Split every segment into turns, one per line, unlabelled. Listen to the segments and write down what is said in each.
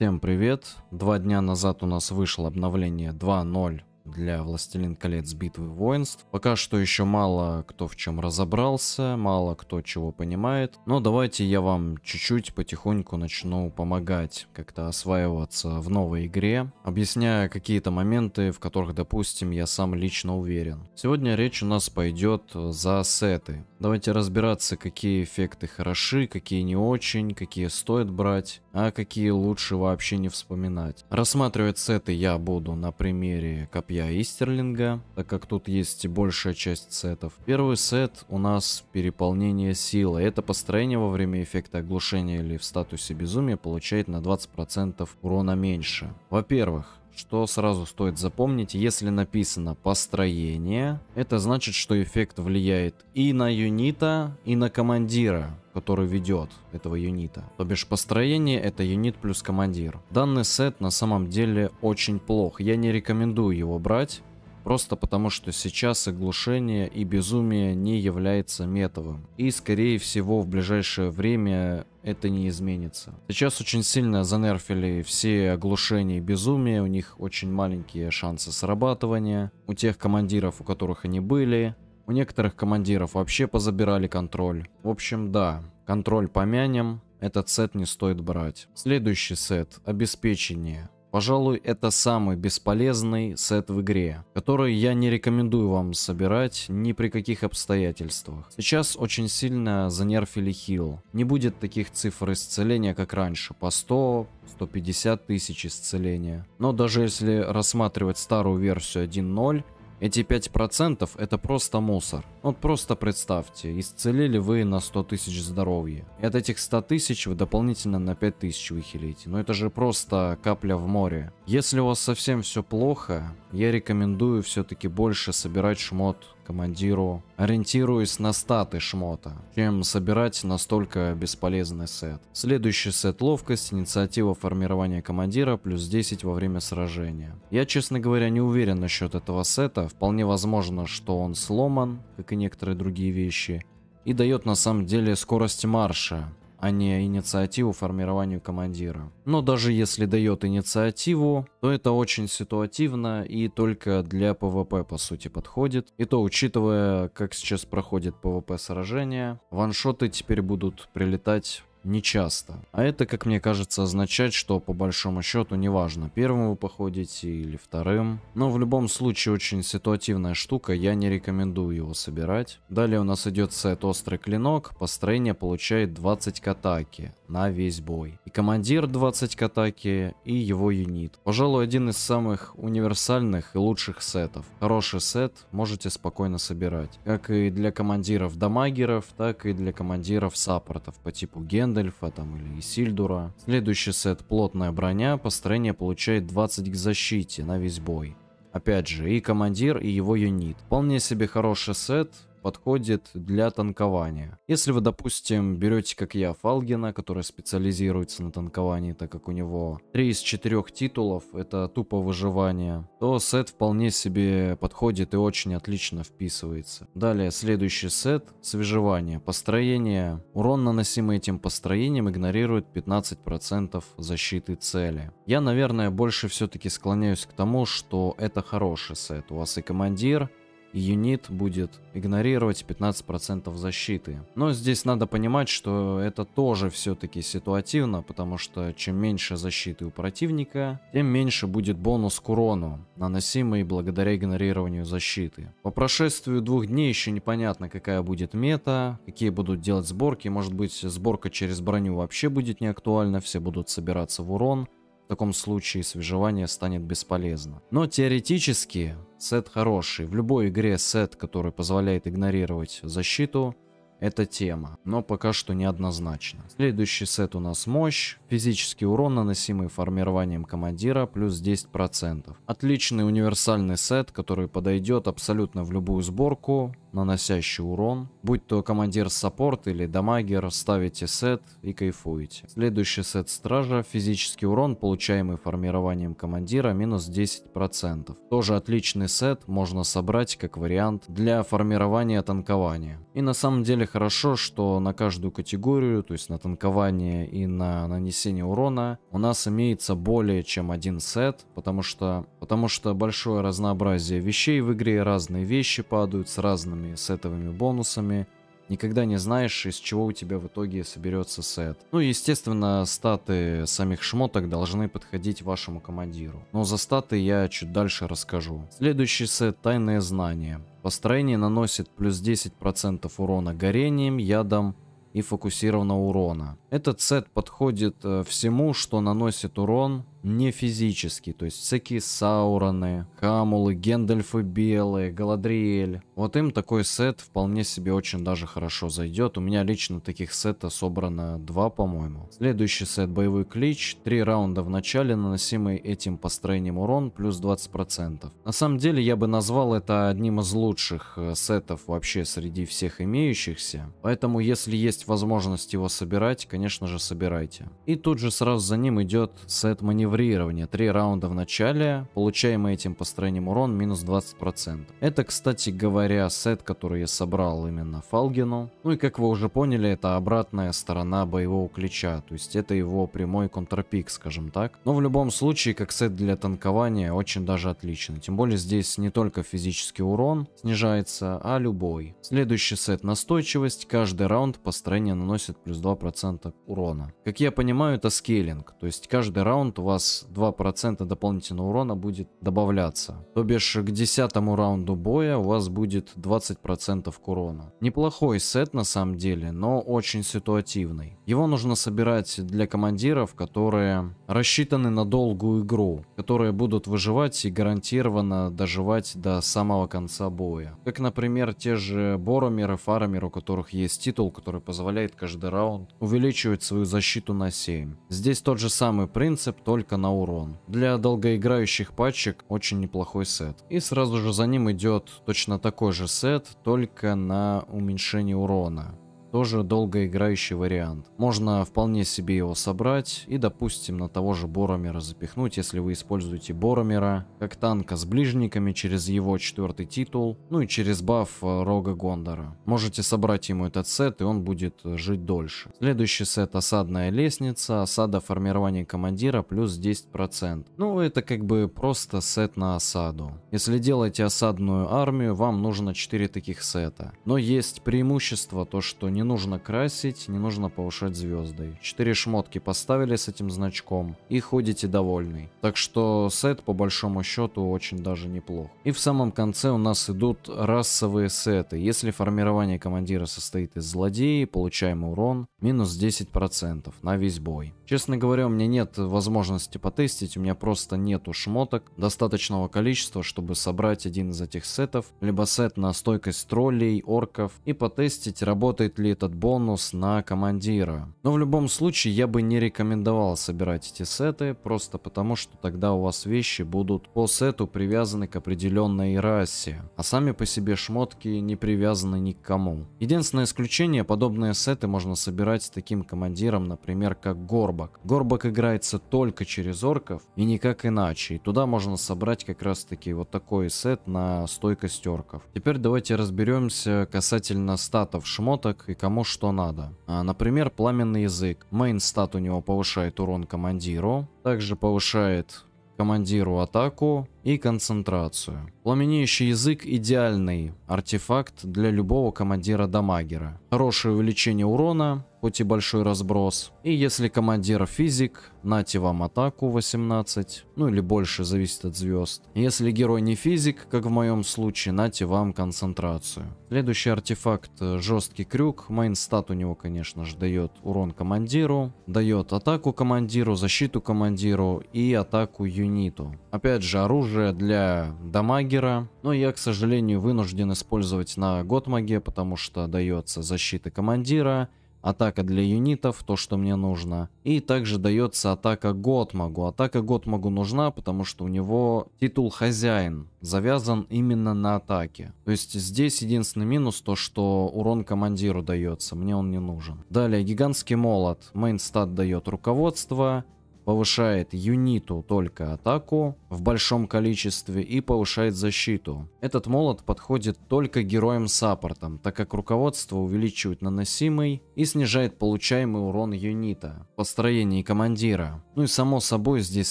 Всем привет! Два дня назад у нас вышло обновление 2.0 для «Властелин колец. Битвы воинств». Пока что еще мало кто в чем разобрался, мало кто чего понимает, но давайте я вам чуть-чуть потихоньку начну помогать как-то осваиваться в новой игре, объясняя какие-то моменты, в которых, допустим, я сам лично уверен. Сегодня речь у нас пойдет за сеты. Давайте разбираться, какие эффекты хороши, какие не очень, какие стоит брать, а какие лучше вообще не вспоминать. Рассматривать сеты я буду на примере копья я Истерлинга, так как тут есть большая часть сетов. Первый сет у нас переполнение силы. Это построение во время эффекта оглушения или в статусе безумия получает на 20% урона меньше. Во-первых, что сразу стоит запомнить, если написано построение, это значит, что эффект влияет и на юнита, и на командира который ведет этого юнита. То бишь построение это юнит плюс командир. Данный сет на самом деле очень плох. Я не рекомендую его брать, Просто потому, что сейчас оглушение и безумие не является метовым. И скорее всего в ближайшее время это не изменится. Сейчас очень сильно занерфили все оглушения и безумие, у них очень маленькие шансы срабатывания. У тех командиров, у которых они были, у некоторых командиров вообще позабирали контроль. В общем, да, контроль помянем, этот сет не стоит брать. Следующий сет – обеспечение. Пожалуй, это самый бесполезный сет в игре, который я не рекомендую вам собирать ни при каких обстоятельствах. Сейчас очень сильно занерфили хил. Не будет таких цифр исцеления, как раньше, по 100, 150 тысяч исцеления. Но даже если рассматривать старую версию 1.0, эти 5% это просто мусор. Вот просто представьте, исцелили вы на 100 тысяч здоровья. И от этих 100 тысяч вы дополнительно на 5 тысяч выхилите. Но это же просто капля в море. Если у вас совсем все плохо, я рекомендую все-таки больше собирать шмот командиру, ориентируясь на статы шмота, чем собирать настолько бесполезный сет. Следующий сет ловкость, инициатива формирования командира, плюс 10 во время сражения. Я, честно говоря, не уверен насчет этого сета, вполне возможно, что он сломан, как и некоторые другие вещи, и дает на самом деле скорость марша, а не инициативу формированию командира. Но даже если дает инициативу, то это очень ситуативно и только для ПВП по сути подходит. И то учитывая, как сейчас проходит ПВП сражение, ваншоты теперь будут прилетать не часто. А это, как мне кажется, означает, что по большому счету неважно, первым вы походите или вторым. Но в любом случае очень ситуативная штука, я не рекомендую его собирать. Далее у нас идет сет острый клинок, построение получает 20 к атаке на весь бой. И командир 20 к атаке, и его юнит. Пожалуй, один из самых универсальных и лучших сетов. Хороший сет можете спокойно собирать. Как и для командиров дамагеров, так и для командиров саппортов по типу Гендальфа там или Исильдура. Следующий сет плотная броня, построение получает 20 к защите на весь бой. Опять же, и командир, и его юнит. Вполне себе хороший сет, подходит для танкования. Если вы, допустим, берете, как я, Фалгина, который специализируется на танковании, так как у него 3 из 4 титулов, это тупо выживание, то сет вполне себе подходит и очень отлично вписывается. Далее, следующий сет – свежевание. Построение. Урон, наносимый этим построением, игнорирует 15% защиты цели. Я, наверное, больше все-таки склоняюсь к тому, что это хороший сет. У вас и командир, юнит будет игнорировать 15% защиты. Но здесь надо понимать, что это тоже все-таки ситуативно, потому что чем меньше защиты у противника, тем меньше будет бонус к урону, наносимый благодаря игнорированию защиты. По прошествию двух дней еще непонятно, какая будет мета, какие будут делать сборки, может быть сборка через броню вообще будет не актуальна, все будут собираться в урон, в таком случае свежевание станет бесполезно. Но теоретически сет хороший. В любой игре сет, который позволяет игнорировать защиту, эта тема, но пока что неоднозначно. Следующий сет у нас мощь, физический урон, наносимый формированием командира, плюс 10%. Отличный универсальный сет, который подойдет абсолютно в любую сборку, наносящий урон. Будь то командир саппорт или дамагер, ставите сет и кайфуете. Следующий сет стража, физический урон, получаемый формированием командира, минус 10%. Тоже отличный сет, можно собрать как вариант для формирования танкования. И на самом деле хорошо, что на каждую категорию, то есть на танкование и на нанесение урона, у нас имеется более чем один сет, потому что, потому что большое разнообразие вещей в игре, разные вещи падают с разными сетовыми бонусами, никогда не знаешь, из чего у тебя в итоге соберется сет. Ну и, естественно, статы самих шмоток должны подходить вашему командиру. Но за статы я чуть дальше расскажу. Следующий сет – тайные знания. Построение наносит плюс 10% урона горением, ядом и фокусированного урона. Этот сет подходит э, всему, что наносит урон, не физически. То есть всякие Саураны, Камулы, Гендальфы Белые, Галадриэль. Вот им такой сет вполне себе очень даже хорошо зайдет. У меня лично таких сета собрано два, по-моему. Следующий сет боевой клич. Три раунда в начале, наносимый этим построением урон, плюс 20%. На самом деле я бы назвал это одним из лучших э, сетов вообще среди всех имеющихся. Поэтому если есть возможность его собирать, конечно же собирайте. И тут же сразу за ним идет сет маневр маневрирования. Три раунда в начале, получаемый этим построением урон минус 20%. Это, кстати говоря, сет, который я собрал именно Фалгину. Ну и как вы уже поняли, это обратная сторона боевого клича, то есть это его прямой контрпик, скажем так. Но в любом случае, как сет для танкования, очень даже отличный. Тем более здесь не только физический урон снижается, а любой. Следующий сет настойчивость. Каждый раунд построение наносит плюс 2% урона. Как я понимаю, это скейлинг, то есть каждый раунд у вас вас 2% дополнительного урона будет добавляться. То бишь к 10 раунду боя у вас будет 20% к урона. Неплохой сет на самом деле, но очень ситуативный. Его нужно собирать для командиров, которые рассчитаны на долгую игру, которые будут выживать и гарантированно доживать до самого конца боя. Как, например, те же Боромеры, Фармеры, у которых есть титул, который позволяет каждый раунд увеличивать свою защиту на 7. Здесь тот же самый принцип, только только на урон. Для долгоиграющих патчек очень неплохой сет. И сразу же за ним идет точно такой же сет, только на уменьшение урона. Тоже долгоиграющий вариант. Можно вполне себе его собрать и, допустим, на того же Боромера запихнуть, если вы используете Боромера, как танка с ближниками через его четвертый титул, ну и через баф э, Рога Гондора. Можете собрать ему этот сет, и он будет э, жить дольше. Следующий сет осадная лестница, осада формирования командира плюс 10%. Ну, это как бы просто сет на осаду. Если делаете осадную армию, вам нужно 4 таких сета. Но есть преимущество то, что не не нужно красить, не нужно повышать звезды. Четыре шмотки поставили с этим значком и ходите довольный. Так что сет по большому счету очень даже неплох. И в самом конце у нас идут расовые сеты. Если формирование командира состоит из злодеи, получаем урон минус 10% на весь бой. Честно говоря, у меня нет возможности потестить, у меня просто нету шмоток достаточного количества, чтобы собрать один из этих сетов, либо сет на стойкость троллей, орков и потестить, работает ли перевели этот бонус на командира. Но в любом случае я бы не рекомендовал собирать эти сеты, просто потому что тогда у вас вещи будут по сету привязаны к определенной расе, а сами по себе шмотки не привязаны ни к кому. Единственное исключение, подобные сеты можно собирать с таким командиром, например, как Горбак. Горбак играется только через орков и никак иначе, и туда можно собрать как раз таки вот такой сет на стойкость орков. Теперь давайте разберемся касательно статов шмоток и кому что надо. А, например, пламенный язык. Мейнстат у него повышает урон командиру. Также повышает командиру атаку и концентрацию. Пламенеющий язык – идеальный артефакт для любого командира дамагера. Хорошее увеличение урона, хоть и большой разброс. И если командир физик, нате вам атаку 18, ну или больше, зависит от звезд. Если герой не физик, как в моем случае, нате вам концентрацию. Следующий артефакт – жесткий крюк. Мейнстат у него, конечно же, дает урон командиру, дает атаку командиру, защиту командиру и атаку юниту. Опять же, оружие оружие для дамагера. Но я, к сожалению, вынужден использовать на Готмаге, потому что дается защита командира, атака для юнитов, то, что мне нужно. И также дается атака Готмагу. Атака Готмагу нужна, потому что у него титул хозяин завязан именно на атаке. То есть здесь единственный минус то, что урон командиру дается, мне он не нужен. Далее гигантский молот. Мейнстат дает руководство, повышает юниту только атаку, в большом количестве и повышает защиту. Этот молот подходит только героям-саппортам, так как руководство увеличивает наносимый и снижает получаемый урон юнита в построении командира. Ну и само собой здесь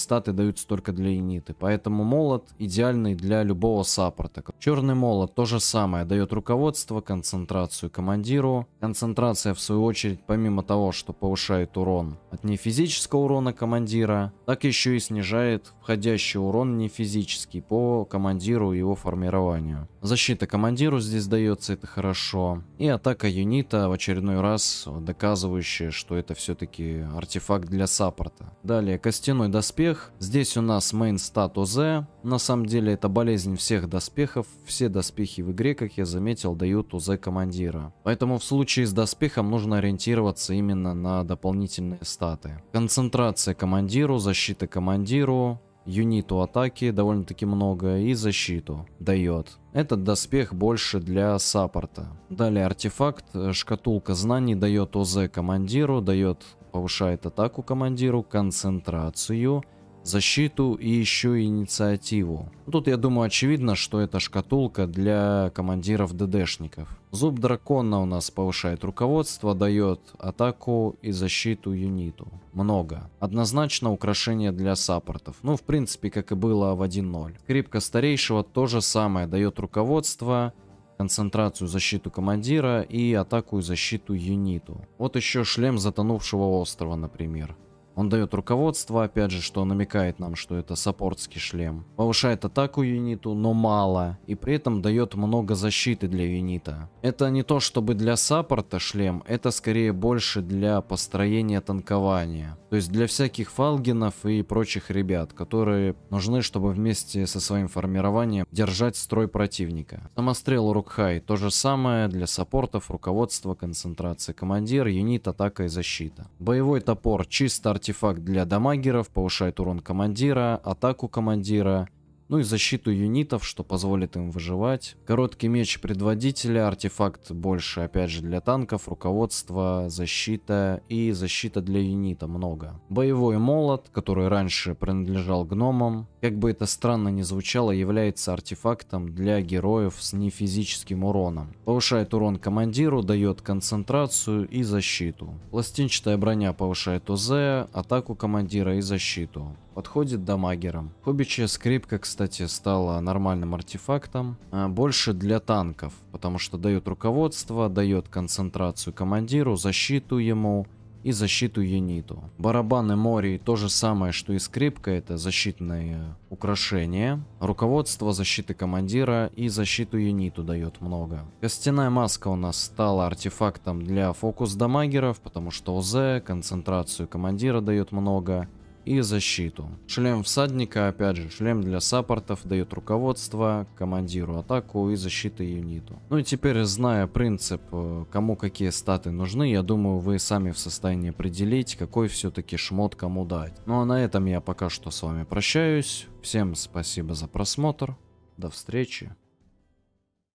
статы даются только для юниты, поэтому молот идеальный для любого саппорта. Черный молот то же самое, дает руководство, концентрацию командиру. Концентрация в свою очередь помимо того, что повышает урон от нефизического урона командира, так еще и снижает входящий урон урон не физический по командиру его формированию. Защита командиру здесь дается, это хорошо. И атака юнита в очередной раз доказывающая, что это все-таки артефакт для саппорта. Далее костяной доспех. Здесь у нас мейн стат ОЗ. На самом деле это болезнь всех доспехов. Все доспехи в игре, как я заметил, дают ОЗ командира. Поэтому в случае с доспехом нужно ориентироваться именно на дополнительные статы. Концентрация командиру, защита командиру, юниту атаки довольно-таки много и защиту дает. Этот доспех больше для саппорта. Далее артефакт, э, шкатулка знаний дает ОЗ командиру, дает повышает атаку командиру, концентрацию – защиту и еще инициативу. Тут, я думаю, очевидно, что это шкатулка для командиров ДДшников. Зуб дракона у нас повышает руководство, дает атаку и защиту юниту. Много. Однозначно украшение для саппортов. Ну, в принципе, как и было в 1.0. Крепко старейшего то же самое. Дает руководство, концентрацию защиту командира и атаку и защиту юниту. Вот еще шлем затонувшего острова, например. Он дает руководство, опять же, что намекает нам, что это саппортский шлем. Повышает атаку юниту, но мало. И при этом дает много защиты для юнита. Это не то чтобы для саппорта шлем, это скорее больше для построения танкования. То есть для всяких фалгинов и прочих ребят, которые нужны, чтобы вместе со своим формированием держать строй противника. Самострел Рукхай то же самое для саппортов, руководство, концентрация, командир, юнит, атака и защита. Боевой топор чисто артефакт артефакт для дамагеров, повышает урон командира, атаку командира, ну и защиту юнитов, что позволит им выживать. Короткий меч предводителя, артефакт больше, опять же, для танков, руководство, защита и защита для юнита много. Боевой молот, который раньше принадлежал гномам, как бы это странно ни звучало, является артефактом для героев с нефизическим уроном. Повышает урон командиру, дает концентрацию и защиту. Пластинчатая броня повышает ОЗ, атаку командира и защиту подходит дамагером. Хоббичья скрипка, кстати, стала нормальным артефактом. А больше для танков, потому что дает руководство, дает концентрацию командиру, защиту ему и защиту юниту. Барабаны Мори то же самое, что и скрипка, это защитное украшение, Руководство защиты командира и защиту юниту дает много. Костяная маска у нас стала артефактом для фокус дамагеров, потому что ОЗ концентрацию командира дает много и защиту. Шлем всадника, опять же, шлем для саппортов, дает руководство, командиру атаку и защиты юниту. Ну и теперь, зная принцип, э, кому какие статы нужны, я думаю, вы сами в состоянии определить, какой все-таки шмот кому дать. Ну а на этом я пока что с вами прощаюсь. Всем спасибо за просмотр. До встречи.